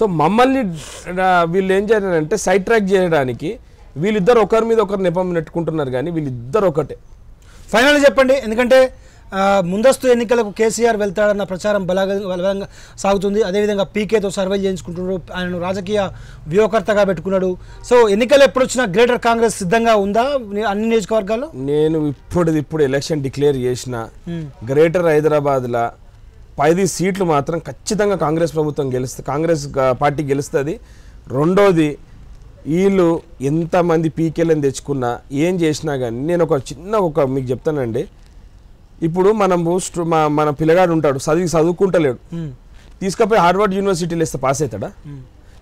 So మమ్మల్ని వీళ్ళు ఏం చేయాలంటే సైడ్ ట్రాక్ చేయడానికి వీళ్ళిద్దరు ఒకరి మీద ఒకరు నెపం నెట్టుకుంటున్నారు కానీ వీళ్ళిద్దరు ఒకటే ఫైనల్గా చెప్పండి ఎందుకంటే ముందస్తు ఎన్నికలకు కేసీఆర్ వెళ్తాడన్న ప్రచారం బలంగా బలంగా సాగుతుంది అదేవిధంగా పీకేతో సర్వే చేయించుకుంటున్నాడు ఆయన రాజకీయ వ్యూహకర్తగా పెట్టుకున్నాడు సో ఎన్నికలు ఎప్పుడు వచ్చినా గ్రేటర్ కాంగ్రెస్ సిద్ధంగా ఉందా అన్ని నియోజకవర్గాల్లో నేను ఇప్పుడు ఇప్పుడు ఎలక్షన్ డిక్లేర్ చేసిన గ్రేటర్ hmm. హైదరాబాద్లో పది సీట్లు మాత్రం ఖచ్చితంగా కాంగ్రెస్ ప్రభుత్వం గెలుస్తుంది కాంగ్రెస్ పార్టీ గెలుస్తుంది రెండోది వీళ్ళు ఎంతమంది పీకేలను తెచ్చుకున్నా ఏం చేసినా కానీ నేను ఒక చిన్న ఒక మీకు చెప్తానండి ఇప్పుడు మనం మా మన పిల్లగాడు ఉంటాడు చదివి చదువుకుంటలేడు తీసుకపోయి హార్వర్డ్ యూనివర్సిటీలు ఇస్తే పాస్ అవుతాడా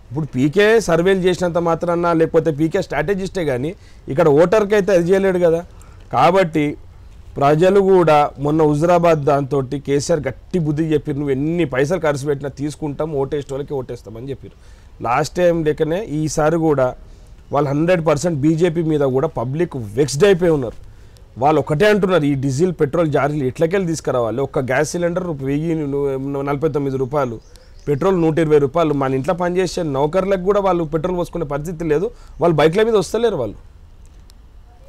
ఇప్పుడు పీకే సర్వేలు చేసినంత మాత్రాన లేకపోతే పీకే స్ట్రాటజిస్టే కానీ ఇక్కడ ఓటర్కి అయితే అది చేయలేడు కదా కాబట్టి ప్రజలు కూడా మొన్న హుజరాబాద్ దాంతో కేసీఆర్ గట్టి బుద్ధి చెప్పారు నువ్వు ఎన్ని పైసలు ఖర్చు పెట్టినా తీసుకుంటాం ఓటేసే వాళ్ళకి ఓటేస్తామని చెప్పారు లాస్ట్ టైం లేకనే ఈసారి కూడా వాళ్ళు హండ్రెడ్ పర్సెంట్ బీజేపీ మీద కూడా పబ్లిక్ వెక్స్డ్ అయిపోయి ఉన్నారు వాళ్ళు ఒకటే అంటున్నారు ఈ డీజిల్ పెట్రోల్ జారీలు ఎట్లకెళ్ళి తీసుకురావాలి ఒక్క గ్యాస్ సిలిండర్ వెయ్యి నలభై తొమ్మిది రూపాయలు పెట్రోల్ నూట ఇరవై రూపాయలు మన ఇంట్లో పనిచేసే నౌకర్లకు కూడా వాళ్ళు పెట్రోల్ పోసుకునే పరిస్థితి లేదు వాళ్ళు బైక్ల మీద వస్తలేరు వాళ్ళు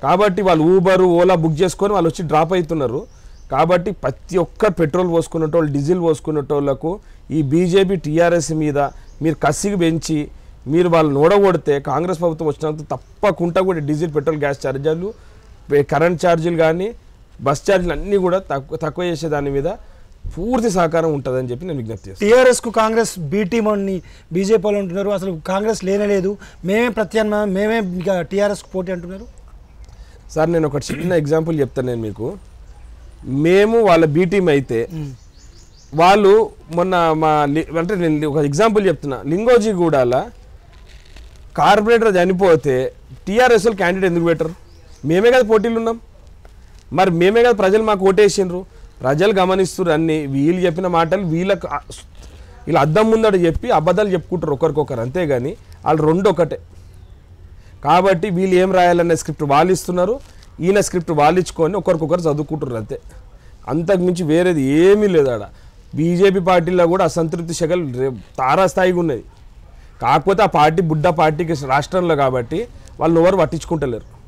కాబట్టి వాళ్ళు ఊబర్ ఓలా బుక్ చేసుకొని వాళ్ళు వచ్చి డ్రాప్ అవుతున్నారు కాబట్టి ప్రతి ఒక్క పెట్రోల్ పోసుకునేటోళ్ళు డీజిల్ పోసుకునేటోళ్లకు ఈ బీజేపీ టీఆర్ఎస్ మీద మీరు కసిగి పెంచి మీరు వాళ్ళు నోడగొడితే కాంగ్రెస్ ప్రభుత్వం వచ్చినంత తప్పకుండా కూడా డీజిల్ పెట్రోల్ గ్యాస్ ఛార్జీలు కరెంట్ ఛార్జీలు కానీ బస్ ఛార్జీలు అన్నీ కూడా తక్కువ తక్కువ చేసే దాని మీద పూర్తి సహకారం ఉంటుందని చెప్పి నేను విజ్ఞప్తి చేస్తాను టీఆర్ఎస్కు కాంగ్రెస్ బీటీ మొన్ని బీజేపీ వాళ్ళు ఉంటున్నారు అసలు కాంగ్రెస్ లేనే లేదు మేమే ప్రత్యామ్నాయం మేమే టీఆర్ఎస్కు పోటీ అంటున్నారు సార్ నేను ఒక చిన్న ఎగ్జాంపుల్ చెప్తాను నేను మీకు మేము వాళ్ళ బీటీం అయితే వాళ్ళు మొన్న మా అంటే నేను ఒక ఎగ్జాంపుల్ చెప్తున్నా లింగోజీ గూడాల కార్పొరేటర్ చనిపోతే టీఆర్ఎస్ఎల్ క్యాండిడేట్ ఎందుకు పెట్టరు మేమే కదా పోటీలు ఉన్నాం మరి మేమే కదా ప్రజలు మాకు ఓటేసిండ్రు ప్రజలు గమనిస్తున్నారు అన్ని వీళ్ళు చెప్పిన మాటలు వీళ్ళకు వీళ్ళు అద్దం ముందడు చెప్పి అబద్ధాలు చెప్పుకుంటారు ఒకరికొకరు అంతేగాని వాళ్ళు రెండు ఒకటే కాబట్టి వీళ్ళు ఏం రాయాలనే స్క్రిప్ట్ వాళ్ళు ఇస్తున్నారు ఈయన స్క్రిప్ట్ వాళ్ళు ఇచ్చుకొని ఒకరికొకరు చదువుకుంటున్నారు అంతే అంతకుమించి వేరేది ఏమీ లేదు ఆడ బీజేపీ పార్టీలో కూడా అసంతృప్తి శకలు తారాస్థాయిగా ఉన్నది కాకపోతే ఆ పార్టీ బుడ్డ పార్టీకి రాష్ట్రంలో కాబట్టి వాళ్ళు ఎవరు పట్టించుకుంటలేరు